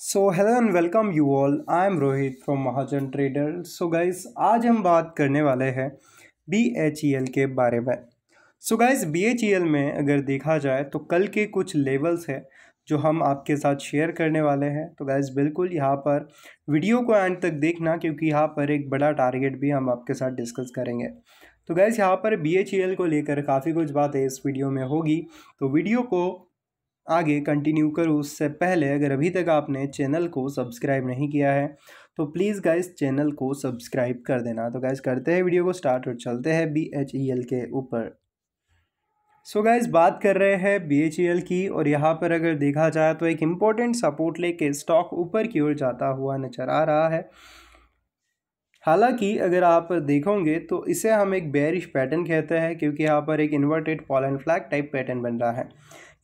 so hello and welcome you all I am Rohit from Mahajan trader so guys आज हम बात करने वाले हैं बी एच ई एल के बारे में so guys B H E L में अगर देखा जाए तो कल के कुछ लेवल्स हैं जो हम आपके साथ शेयर करने वाले हैं तो गाइज़ बिल्कुल यहाँ पर वीडियो को एंड तक देखना क्योंकि यहाँ पर एक बड़ा टारगेट भी हम आपके साथ डिस्कस करेंगे तो गाइज़ यहाँ पर बी एच ई एल को लेकर काफ़ी कुछ बातें इस वीडियो में होगी तो वीडियो को आगे कंटिन्यू करूँ उससे पहले अगर अभी तक आपने चैनल को सब्सक्राइब नहीं किया है तो प्लीज़ गाइस चैनल को सब्सक्राइब कर देना तो गाइस करते हैं वीडियो को स्टार्ट और चलते हैं बी एच ई एल के ऊपर सो so गाइस बात कर रहे हैं बी एच ई एल की और यहाँ पर अगर देखा जाए तो एक इम्पोर्टेंट सपोर्ट लेके स्टॉक ऊपर की ओर जाता हुआ नज़र आ रहा है हालांकि अगर आप देखोगे तो इसे हम एक बेरिश पैटर्न कहते हैं क्योंकि यहाँ पर एक inverted and flag type pattern बन रहा है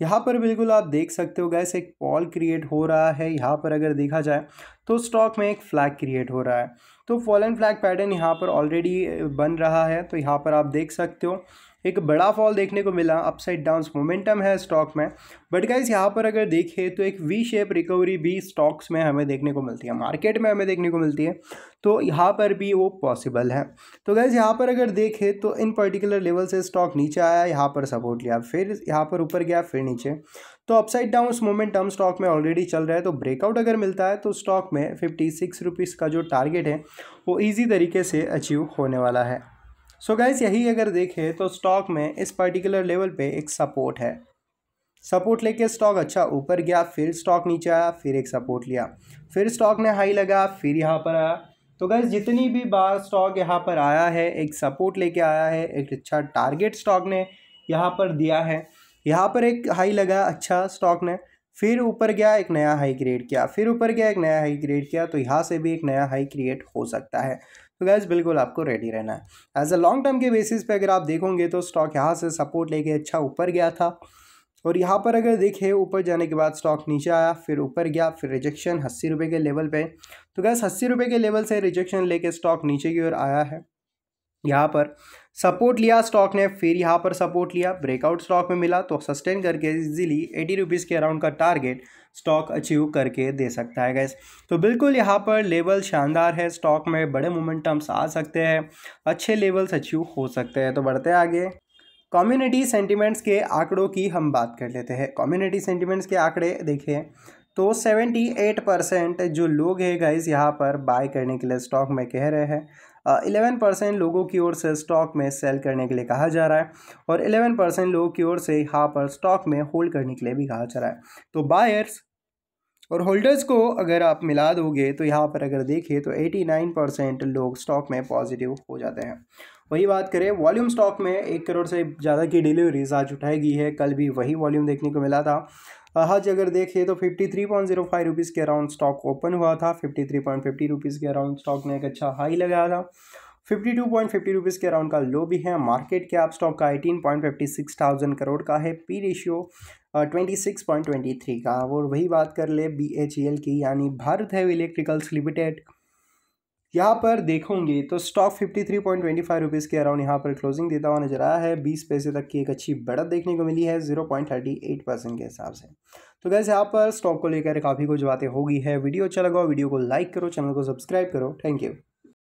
यहाँ पर बिल्कुल आप देख सकते हो गैस एक पॉल क्रिएट हो रहा है यहाँ पर अगर देखा जाए तो स्टॉक में एक फ्लैग क्रिएट हो रहा है तो फॉलन फ्लैग पैटर्न यहाँ पर ऑलरेडी बन रहा है तो यहाँ पर आप देख सकते हो एक बड़ा फॉल देखने को मिला अपसाइड डाउन मोमेंटम है स्टॉक में बट गाइज यहाँ पर अगर देखें तो एक वी शेप रिकवरी भी स्टॉक्स में हमें देखने को मिलती है मार्केट में हमें देखने को मिलती है तो यहाँ पर भी वो पॉसिबल है तो गाइज यहाँ पर अगर देखें तो इन पर्टिकुलर लेवल से स्टॉक नीचे आया यहाँ पर सपोर्ट लिया फिर यहाँ पर ऊपर गया फिर नीचे तो अपसाइड डाउन मोमेंटम स्टॉक में ऑलरेडी चल रहा है तो ब्रेकआउट अगर मिलता है तो स्टॉक में फिफ्टी सिक्स रुपीज़ का जो टारगेट है वो ईजी तरीके से अचीव होने वाला है सो so गैस यही अगर देखें तो स्टॉक में इस पर्टिकुलर लेवल पे एक सपोर्ट है सपोर्ट लेके स्टॉक अच्छा ऊपर गया फिर स्टॉक नीचे आया फिर एक सपोर्ट लिया फिर स्टॉक ने हाई लगा फिर यहाँ पर आया तो गैस जितनी भी बार स्टॉक यहाँ पर आया है एक सपोर्ट लेके आया है एक अच्छा टारगेट स्टॉक ने यहाँ पर दिया है यहाँ पर एक हाई लगा अच्छा स्टॉक ने फिर ऊपर गया एक नया हाई क्रिएट किया फिर ऊपर गया एक नया हाई क्रिएट किया तो यहाँ से भी एक नया हाई क्रिएट हो सकता है तो गैस बिल्कुल आपको रेडी रहना है एज अ लॉन्ग टर्म के बेसिस पे अगर आप देखोगे तो स्टॉक यहाँ से सपोर्ट लेके अच्छा ऊपर गया था और यहाँ पर अगर देखे ऊपर जाने के बाद स्टॉक नीचे आया फिर ऊपर गया फिर रिजेक्शन अस्सी रुपये के लेवल पर तो गैस अस्सी रुपये के लेवल से रिजेक्शन लेके स्टॉक नीचे की ओर आया है यहाँ पर सपोर्ट लिया स्टॉक ने फिर यहाँ पर सपोर्ट लिया ब्रेकआउट स्टॉक में मिला तो सस्टेन करके इजीली एटी रुपीज़ के अराउंड का टारगेट स्टॉक अचीव करके दे सकता है गैस तो बिल्कुल यहाँ पर लेवल शानदार है स्टॉक में बड़े मोमेंटम्स आ सकते हैं अच्छे लेवल्स अचीव हो सकते हैं तो बढ़ते आगे कम्युनिटी सेंटिमेंट्स के आंकड़ों की हम बात कर लेते हैं कम्युनिटी सेंटिमेंट्स के आंकड़े देखें तो 78 परसेंट जो लोग हैं गाइज यहाँ पर बाय करने के लिए स्टॉक में कह रहे हैं इलेवन परसेंट लोगों की ओर से स्टॉक में सेल करने के लिए कहा जा रहा है और इलेवन परसेंट लोगों की ओर से यहाँ पर स्टॉक में होल्ड करने के लिए भी कहा जा रहा है तो बायर्स और होल्डर्स को अगर आप मिला दोगे तो यहाँ पर अगर देखें तो 89 परसेंट लोग स्टॉक में पॉजिटिव हो जाते हैं वही बात करें वॉल्यूम स्टॉक में एक करोड़ से ज़्यादा की डिलीवरीज आज उठाई गई है कल भी वही वॉल्यूम देखने को मिला था आज अगर देखिए तो fifty three point zero five rupees के अराउंड स्टॉक ओपन हुआ था fifty three point fifty rupees के अराउंड स्टॉक ने एक अच्छा हाई लगाया था fifty two point fifty rupees के अराउंड का लो भी है मार्केट कैप स्टॉक का eighteen point fifty six thousand crore का है P ratio twenty six point twenty three का और वही बात कर ले बी एच ई एल की यानी भारत हैवी इलेक्ट्रिकल्स लिमिटेड यहाँ पर देखोगे तो stock fifty three point twenty five rupees के अराउंड यहाँ पर क्लोजिंग देता हुआ नजर आया है बीस पैसे तक की एक अच्छी बढ़त देखने को मिली है zero point thirty eight percent के हिसाब से तो कैसे यहाँ पर स्टॉक को लेकर काफ़ी कुछ बातें होगी है वीडियो अच्छा लगा वीडियो को लाइक करो चैनल को सब्सक्राइब करो थैंक यू